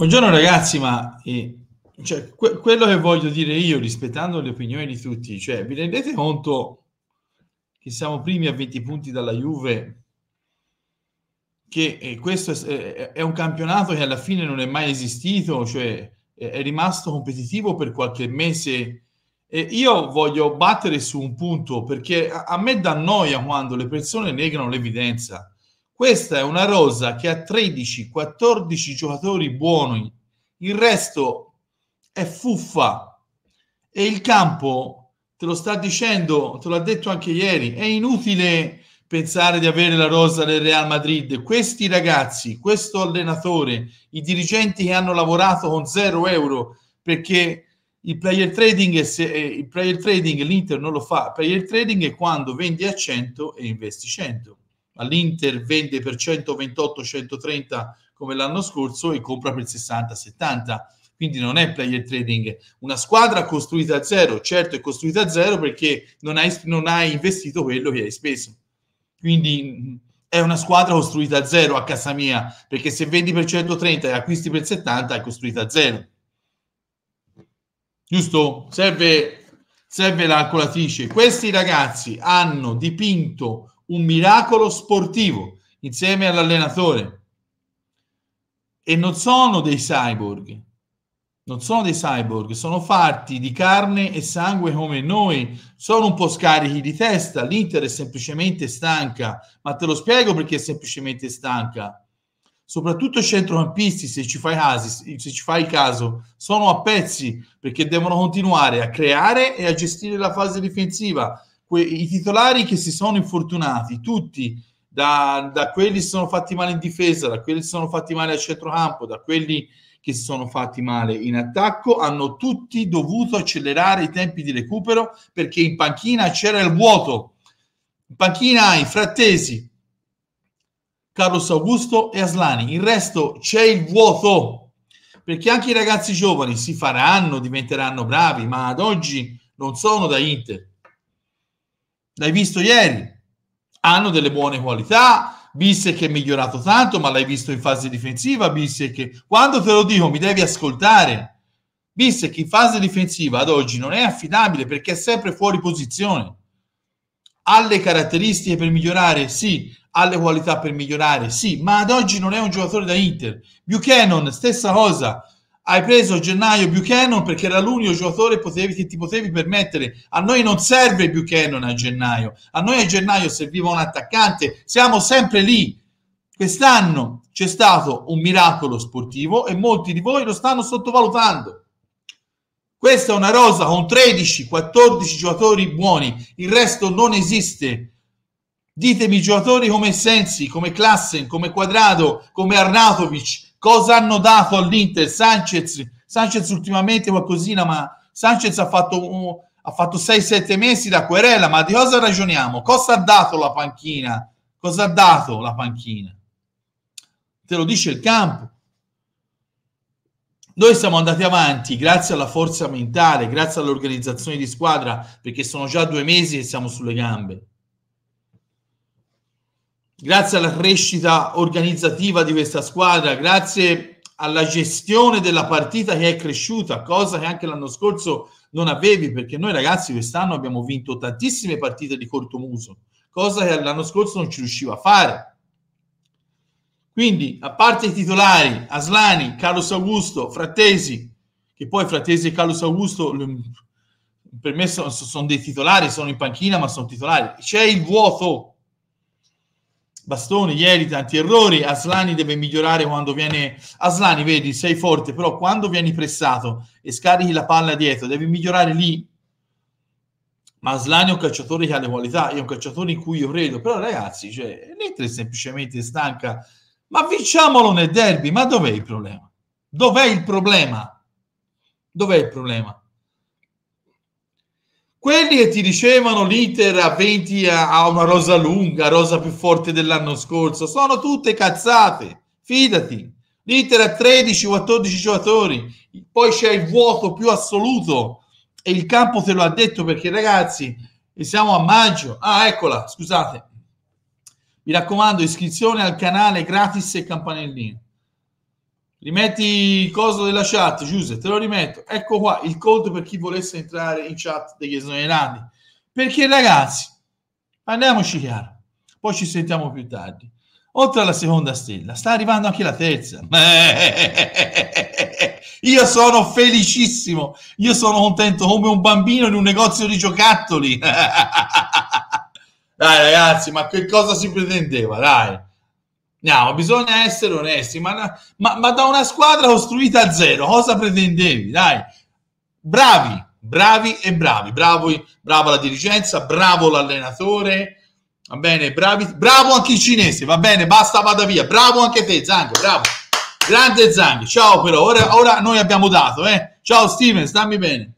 Buongiorno ragazzi, ma eh, cioè, que- quello che voglio dire io, rispettando le opinioni di tutti, cioè vi rendete conto che siamo primi a 20 punti dalla Juve, che eh, questo è, è, un campionato che alla fine non è mai esistito, cioè è, è rimasto competitivo per qualche mese. E io voglio battere su un punto perché a, a me dà noia quando le persone negano l'evidenza questa è una rosa che ha 13-14 giocatori buoni, il resto è fuffa e il campo, te lo sta dicendo, te l'ha detto anche ieri, è inutile pensare di avere la rosa del Real Madrid. Questi ragazzi, questo allenatore, i dirigenti che hanno lavorato con zero euro perché il player trading, se, eh, il player trading l'Inter non lo fa, il player trading è quando vendi a 100 e investi 100 all'Inter vende per 128-130 come l'anno scorso e compra per 60-70. Quindi non è player trading. Una squadra costruita a zero, certo è costruita a zero perché non hai, non hai investito quello che hai speso. Quindi è una squadra costruita a zero a casa mia, perché se vendi per 130 e acquisti per 70 è costruita a zero. Giusto? Serve, serve la calcolatrice. Questi ragazzi hanno dipinto un miracolo sportivo insieme all'allenatore. E non sono dei cyborg, non sono dei cyborg, sono fatti di carne e sangue come noi, sono un po' scarichi di testa, l'Inter è semplicemente stanca, ma te lo spiego perché è semplicemente stanca. Soprattutto i centrocampisti, se ci fai, casi, se ci fai caso, sono a pezzi perché devono continuare a creare e a gestire la fase difensiva que- i titolari che si sono infortunati, tutti, da, da quelli che si sono fatti male in difesa, da quelli che si sono fatti male a centrocampo, da quelli che si sono fatti male in attacco, hanno tutti dovuto accelerare i tempi di recupero perché in panchina c'era il vuoto. In panchina hai Frattesi, Carlos Augusto e Aslani. Il resto c'è il vuoto, perché anche i ragazzi giovani si faranno, diventeranno bravi, ma ad oggi non sono da Inter l'hai visto ieri, hanno delle buone qualità, Bissec che è migliorato tanto, ma l'hai visto in fase difensiva, Bissec che... Quando te lo dico mi devi ascoltare, che in fase difensiva ad oggi non è affidabile perché è sempre fuori posizione. Ha le caratteristiche per migliorare? Sì. Ha le qualità per migliorare? Sì. Ma ad oggi non è un giocatore da Inter. Buchanan, stessa cosa hai preso gennaio Buchanan perché era l'unico giocatore potevi, che ti potevi permettere. A noi non serve Buchanan a gennaio, a noi a gennaio serviva un attaccante, siamo sempre lì. Quest'anno c'è stato un miracolo sportivo e molti di voi lo stanno sottovalutando. Questa è una rosa con 13-14 giocatori buoni, il resto non esiste. Ditemi giocatori come Sensi, come Klassen, come Quadrado, come Arnatovic, Cosa hanno dato all'Inter Sanchez? Sanchez ultimamente qualcosina, ma Sanchez ha fatto, un, ha fatto 6-7 mesi da querela, ma di cosa ragioniamo? Cosa ha dato la panchina? Cosa ha dato la panchina? Te lo dice il campo. Noi siamo andati avanti grazie alla forza mentale, grazie all'organizzazione di squadra, perché sono già due mesi che siamo sulle gambe grazie alla crescita organizzativa di questa squadra, grazie alla gestione della partita che è cresciuta, cosa che anche l'anno scorso non avevi, perché noi ragazzi quest'anno abbiamo vinto tantissime partite di corto muso, cosa che l'anno scorso non ci riusciva a fare. Quindi, a parte i titolari, Aslani, Carlos Augusto, Frattesi, che poi Frattesi e Carlos Augusto per me sono, sono dei titolari, sono in panchina, ma sono titolari. C'è il vuoto Bastoni ieri tanti errori, Aslani deve migliorare quando viene... Aslani, vedi, sei forte, però quando vieni pressato e scarichi la palla dietro, devi migliorare lì. Ma Aslani è un calciatore che ha le qualità, è un calciatore in cui io credo, però ragazzi, cioè, l'Inter è semplicemente stanca. Ma vinciamolo nel derby, ma dov'è il problema? Dov'è il problema? Dov'è il problema? Quelli che ti dicevano l'Inter a 20 ha una rosa lunga, rosa più forte dell'anno scorso, sono tutte cazzate, fidati. L'Inter ha 13-14 giocatori, poi c'è il vuoto più assoluto e il campo te lo ha detto perché ragazzi siamo a maggio. Ah, eccola, scusate. Mi raccomando, iscrizione al canale gratis e campanellino. Rimetti il coso della chat, Giuseppe, te lo rimetto. Ecco qua il conto per chi volesse entrare in chat degli esonerati. Perché ragazzi, andiamoci chiaro, poi ci sentiamo più tardi. Oltre alla seconda stella, sta arrivando anche la terza. Io sono felicissimo, io sono contento come un bambino in un negozio di giocattoli. dai ragazzi, ma che cosa si pretendeva? Dai No, bisogna essere onesti, ma, ma, ma, da una squadra costruita a zero, cosa pretendevi? Dai, bravi, bravi e bravi, bravo, brava la dirigenza, bravo l'allenatore, va bene, bravi, bravo anche i cinesi, va bene, basta, vada via, bravo anche te Zang, bravo, grande Zang, ciao però, ora, ora noi abbiamo dato, eh? ciao Steven, stammi bene.